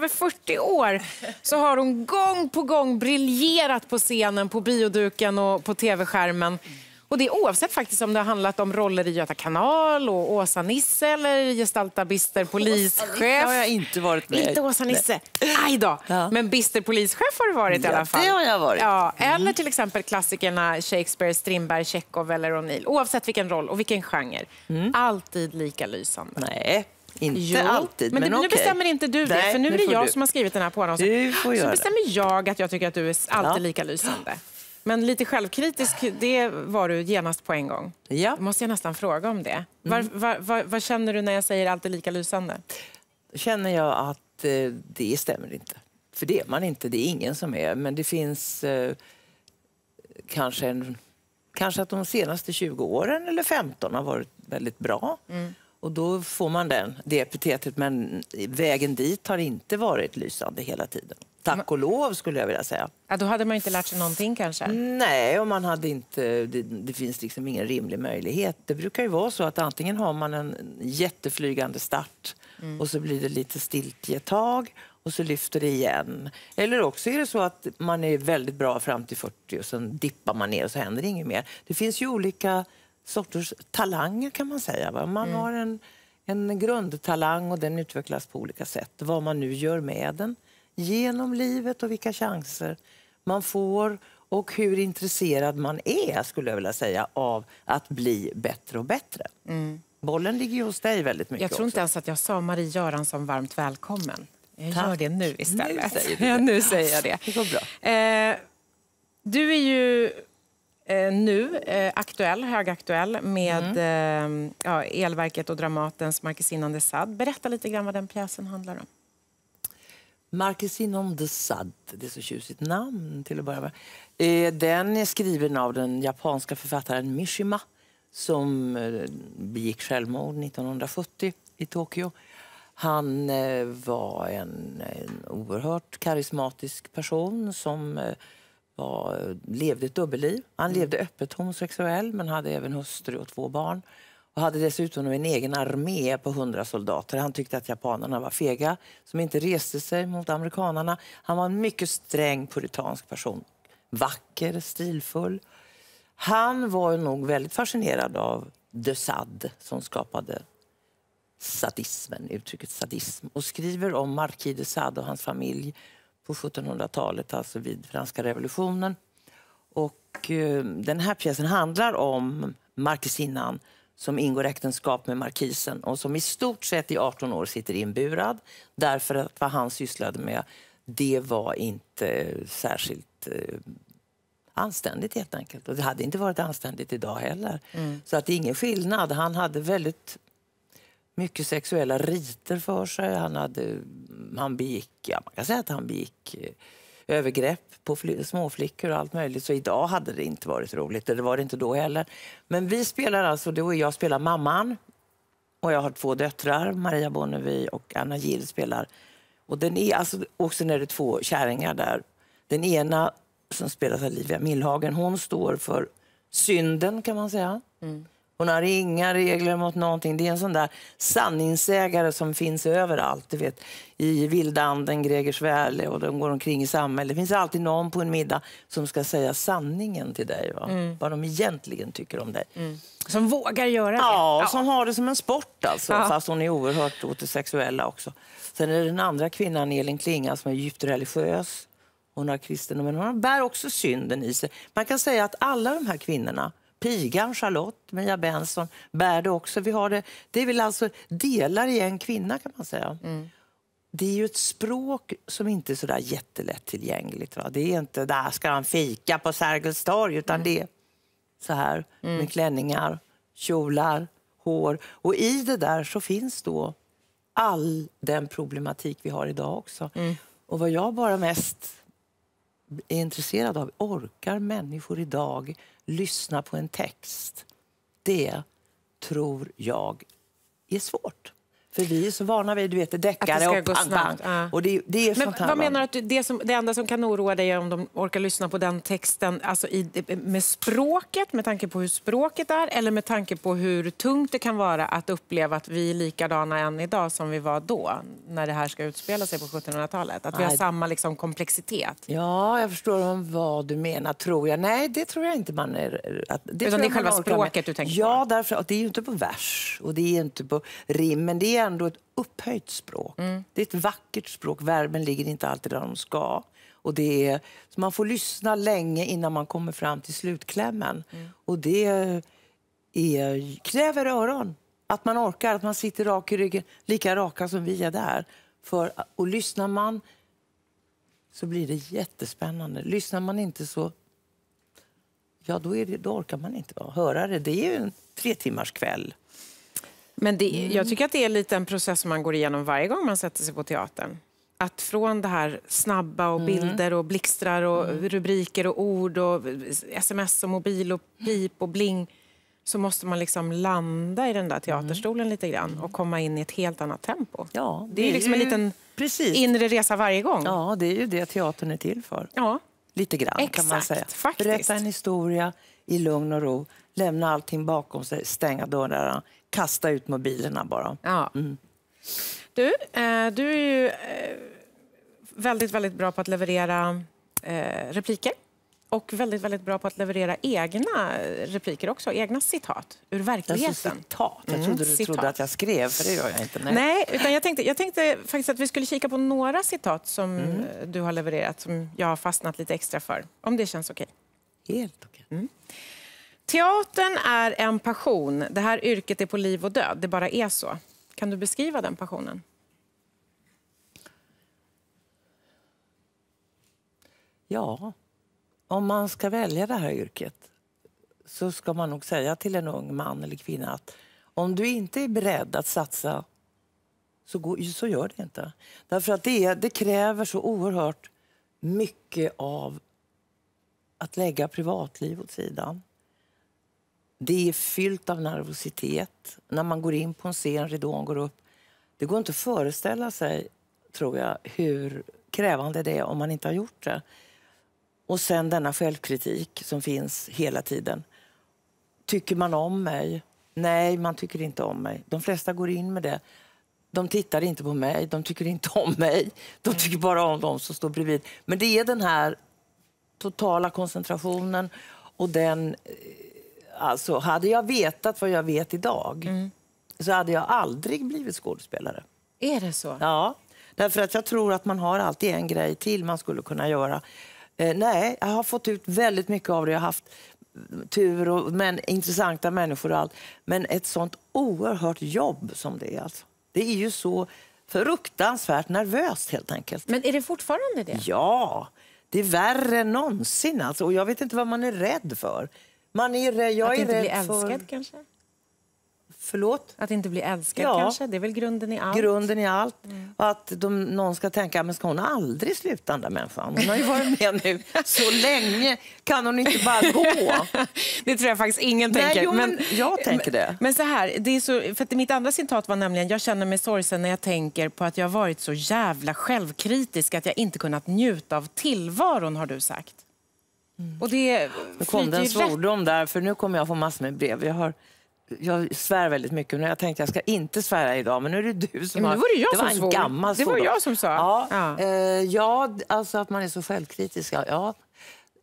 över 40 år så har hon gång på gång briljerat på scenen, på bioduken och på tv-skärmen. Och det är oavsett faktiskt om det har handlat om roller i Göta kanal och Åsa-Nisse eller gestalta bister polischef. Det har jag inte varit med Inte Åsa-Nisse. Aj då. Ja. Men bister polischef har du varit ja, i alla fall. Det har jag varit. Ja, mm. Eller till exempel klassikerna Shakespeare, Strindberg, Tjechov eller O'Neill. Oavsett vilken roll och vilken genre. Mm. Alltid lika lysande. Nej. Inte jo, alltid, men, det, men Nu bestämmer inte du det, Nej, för nu, nu är det jag du. som har skrivit den här Poirotsen. Du får göra Så bestämmer jag att jag tycker att du är alltid ja. lika lysande. Men lite självkritisk, det var du genast på en gång. Ja. Då måste jag nästan fråga om det. Mm. Vad känner du när jag säger alltid lika lysande? känner jag att eh, det stämmer inte. För det är man inte, det är ingen som är. Men det finns eh, kanske en Kanske att de senaste 20 åren eller 15 har varit väldigt bra. Mm. Och då får man den, det epitetet, men vägen dit har inte varit lysande hela tiden. Tack och lov skulle jag vilja säga. Ja, då hade man inte lärt sig någonting kanske? Nej, och man hade inte, det, det, finns liksom ingen rimlig möjlighet. Det brukar ju vara så att antingen har man en jätteflygande start mm. och så blir det lite stiltje tag och så lyfter det igen. Eller också är det så att man är väldigt bra fram till 40 och sen dippar man ner och så händer inget mer. Det finns ju olika sorters talanger kan man säga. Va? Man mm. har en, en grundtalang och den utvecklas på olika sätt. Vad man nu gör med den genom livet och vilka chanser man får och hur intresserad man är, skulle jag vilja säga, av att bli bättre och bättre. Mm. Bollen ligger ju hos dig väldigt mycket. Jag tror inte också. ens att jag sa Marie Göransson varmt välkommen. Jag Tack. gör det nu istället. Nu säger, du det. Ja, nu säger jag det. det går bra. Eh, du är ju eh, nu eh, aktuell, högaktuell med mm. eh, ja, Elverket och Dramatens Marquesinan de Sade. Berätta lite grann vad den pjäsen handlar om. Marquesinan de Sade, det är så tjusigt namn till att börja med. Eh, den är skriven av den japanska författaren Mishima som eh, begick självmord 1970 i Tokyo. Han eh, var en, en oerhört karismatisk person som var, eh, levde ett dubbelliv. Han mm. levde öppet homosexuell men hade även hustru och två barn. Och hade dessutom en egen armé på 100 soldater. Han tyckte att japanerna var fega, som inte reste sig mot amerikanarna. Han var en mycket sträng puritansk person. Vacker, stilfull. Han var nog väldigt fascinerad av de Sade som skapade sadismen, uttrycket sadism och skriver om Marquis de Sade och hans familj på 1700-talet, alltså vid franska revolutionen. Och eh, den här pjäsen handlar om markisinnan som ingår äktenskap med markisen och som i stort sett i 18 år sitter inburad därför att vad han sysslade med det var inte särskilt eh, anständigt helt enkelt. Och det hade inte varit anständigt idag heller. Mm. Så att det är ingen skillnad. Han hade väldigt mycket sexuella riter för sig. Han hade han begick, ja, man kan säga att han begick eh, övergrepp på småflickor och allt möjligt. Så idag hade det inte varit roligt, eller var det inte då heller. Men vi spelar alltså, du och jag spelar mamman. Och jag har två döttrar, Maria Bonnevie och Anna Gill spelar. Och, den är, e-, alltså, och sen är det två kärringar där. Den ena som spelas av Livia Millhagen, hon står för synden kan man säga. Mm. Hon har inga regler mot någonting. Det är en sån där sanningssägare som finns överallt. Du vet, I Vildanden, Gregersvärle och de går omkring i samhället. Det finns alltid någon på en middag som ska säga sanningen till dig. Va? Mm. Vad de egentligen tycker om dig. Mm. Som vågar göra det? Ja, och som har det som en sport alltså. Ja. Fast hon är oerhört sexuella också. Sen är det den andra kvinnan, Elin Klinga, som är djupt religiös. Hon har kristendom, men hon bär också synden i sig. Man kan säga att alla de här kvinnorna Pigan Charlotte, Mia Benson, bär det också. Vi har det, det är väl alltså delar i en kvinna kan man säga. Mm. Det är ju ett språk som inte är så där jättelätt tillgängligt. Va? Det är inte där ska han fika på Sergels torg, utan mm. det är så här mm. med klänningar, kjolar, hår. Och i det där så finns då all den problematik vi har idag också. Mm. Och vad jag bara mest är intresserad av. Orkar människor idag lyssna på en text? Det tror jag är svårt. För vi är så vana vid, du vet, deckare och pang, pang. det, det Men det, enda som kan oroa dig är om de orkar lyssna på den texten, alltså i, med språket, med tanke på hur språket är, eller med tanke på hur tungt det kan vara att uppleva att vi är likadana än idag som vi var då, när det här ska utspela sig på 1700-talet? Att vi har Nej. samma liksom, komplexitet? Ja, jag förstår vad du menar, tror jag. Nej, det tror jag inte man är... Att, det Utan det är själva språket med. du tänker på? Ja, det är ju inte på vers och det är inte på rim, men det är är ändå ett upphöjt språk. Mm. Det är ett vackert språk. Verben ligger inte alltid där de ska. Och det är, man får lyssna länge innan man kommer fram till slutklämmen. Mm. Och det är, kräver öron. Att man orkar, att man sitter rak i ryggen, lika raka som vi är där. För, och lyssnar man så blir det jättespännande. Lyssnar man inte så ja, då, är det, då orkar man inte höra det. Det är ju en tre timmars kväll. Men det, jag mm. tycker att det är lite en process som man går igenom varje gång man sätter sig på teatern. Att från det här snabba och mm. bilder och blixtrar och mm. rubriker och ord och sms och mobil och pip och bling så måste man liksom landa i den där teaterstolen lite grann och komma in i ett helt annat tempo. Ja, det, det är liksom en liten Precis. inre resa varje gång. Ja, det är ju det teatern är till för. Ja. Lite grann Exakt, kan man säga. Faktiskt. Berätta en historia i lugn och ro, lämna allting bakom sig, stänga dörrarna, kasta ut mobilerna bara. Ja. Mm. Du, eh, du är ju eh, väldigt, väldigt bra på att leverera eh, repliker. Och väldigt, väldigt bra på att leverera egna eh, repliker också, egna citat ur alltså, verkligheten. Alltså, citat? Jag mm, trodde du mm, trodde att jag skrev, för det gör jag inte. Nej, Nej utan jag tänkte, jag tänkte faktiskt att vi skulle kika på några citat som mm. du har levererat, som jag har fastnat lite extra för. Om det känns okej? Helt okej. Mm. Teatern är en passion. Det här yrket är på liv och död. Det bara är så. Kan du beskriva den passionen? Ja, om man ska välja det här yrket så ska man nog säga till en ung man eller kvinna att om du inte är beredd att satsa så, går, så gör det inte. Därför att det, det kräver så oerhört mycket av att lägga privatliv åt sidan det är fyllt av nervositet. När man går in på en scen, ridån går upp. Det går inte att föreställa sig, tror jag, hur krävande det är om man inte har gjort det. Och sen denna självkritik som finns hela tiden. Tycker man om mig? Nej, man tycker inte om mig. De flesta går in med det. De tittar inte på mig, de tycker inte om mig. De tycker bara om dem som står bredvid. Men det är den här totala koncentrationen och den eh, Alltså, hade jag vetat vad jag vet idag mm. så hade jag aldrig blivit skådespelare. Är det så? Ja, därför att jag tror att man har alltid en grej till man skulle kunna göra. Eh, nej, jag har fått ut väldigt mycket av det. Jag har haft tur och men, intressanta människor och allt. Men ett sånt oerhört jobb som det är. Alltså. Det är ju så fruktansvärt nervöst helt enkelt. Men är det fortfarande det? Ja, det är värre än någonsin. Alltså. Och jag vet inte vad man är rädd för. Man är jag att är inte rädd bli älskad för... kanske? Förlåt? Att inte bli älskad ja. kanske, det är väl grunden i allt? Grunden i allt. Mm. att de, någon ska tänka, men ska hon aldrig sluta den där människan? Hon har ju varit med nu så länge, kan hon inte bara gå? det tror jag faktiskt ingen Nej, tänker. Jo, men, men, jag tänker det. Men, men så här, det är så, för att mitt andra citat var nämligen, jag känner mig sorgsen när jag tänker på att jag varit så jävla självkritisk att jag inte kunnat njuta av tillvaron, har du sagt. Mm. Och det nu kom det en svordom där, för nu kommer jag få massor med brev. Jag, har, jag svär väldigt mycket. Nu jag tänkte jag ska inte svära idag, men nu är det du som har... Ja, det, det, var en svår. gammal svordom. Det var jag som sa. Ja, ja. Eh, ja alltså att man är så självkritisk. Ja,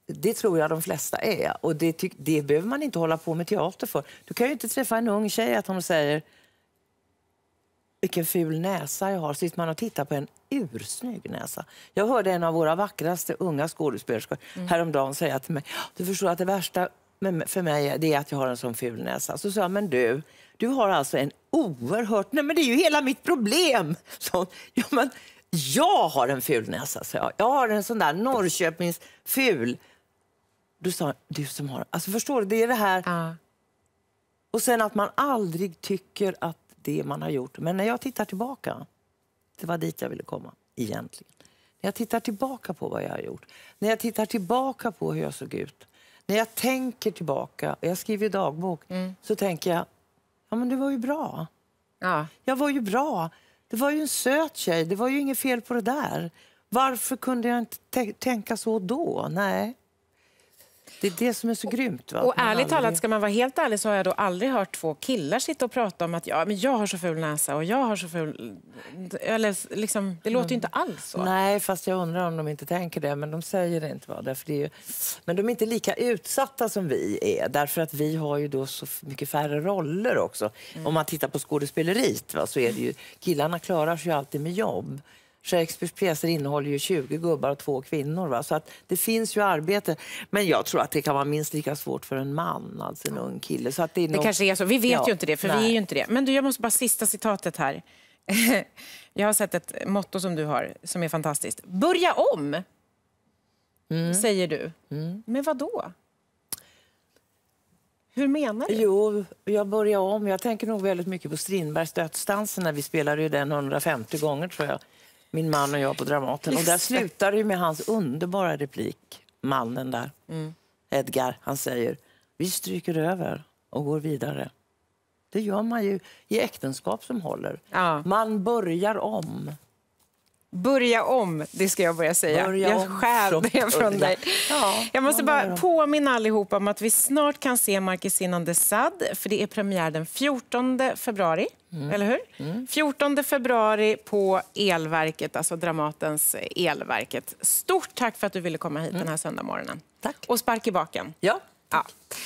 det tror jag de flesta är. Och det, det behöver man inte hålla på med teater för. Du kan ju inte träffa en ung tjej att hon säger vilken ful näsa jag har. Så man och tittar på en ursnygg näsa. Jag hörde en av våra vackraste unga skådespelerskor mm. häromdagen säga till mig, ah, du förstår att det värsta för mig det är att jag har en sån ful näsa. Så sa jag, men du, du har alltså en oerhört... Nej men det är ju hela mitt problem! Så, ja, men, jag har en ful näsa, sa jag. Jag har en sån där Norrköpings ful. Du sa, du som har... Alltså förstår du, det är det här... Ja. Och sen att man aldrig tycker att det man har gjort. Men när jag tittar tillbaka, det var dit jag ville komma egentligen. När jag tittar tillbaka på vad jag har gjort, när jag tittar tillbaka på hur jag såg ut, när jag tänker tillbaka, och jag skriver dagbok, mm. så tänker jag, ja men det var ju bra. Ja. Jag var ju bra. Det var ju en söt tjej, det var ju inget fel på det där. Varför kunde jag inte tänka så då? Nej. Det är det som är så grymt. Va? Och ärligt aldrig... talat, ska man vara helt ärlig så har jag då aldrig hört två killar sitta och prata om att ja, men jag har så ful näsa och jag har så ful... Eller liksom, det låter ju inte alls så. Nej, fast jag undrar om de inte tänker det, men de säger det inte. Va? det är ju... Men de är inte lika utsatta som vi är, därför att vi har ju då så mycket färre roller också. Mm. Om man tittar på skådespeleriet va, så är det ju, killarna klarar sig ju alltid med jobb. Shakespeares pjäser innehåller ju 20 gubbar och två kvinnor. Va? Så att det finns ju arbete. Men jag tror att det kan vara minst lika svårt för en man, alltså en ung kille. Så att det, är det kanske är så. Vi vet ja, ju inte det, för nej. vi är ju inte det. Men du, jag måste bara sista citatet här. jag har sett ett motto som du har som är fantastiskt. Börja om, mm. säger du. Mm. Men vad då? Hur menar du? Jo, jag börjar om. Jag tänker nog väldigt mycket på Strindbergs dödsdansen när vi spelade ju den 150 gånger tror jag min man och jag på Dramaten. Och där slutar det med hans underbara replik, mannen där, mm. Edgar. Han säger, vi stryker över och går vidare. Det gör man ju i äktenskap som håller. Ja. Man börjar om. Börja om, det ska jag börja säga. Börja jag skär det från börja. dig. Ja, jag måste bara påminna allihopa om att vi snart kan se Marquis de Sade, för det är premiär den 14 februari. Mm. Eller hur? Mm. 14 februari på Elverket, alltså Dramatens Elverket. Stort tack för att du ville komma hit mm. den här söndagsmorgonen. Tack. Och spark i baken. Ja. Tack. ja.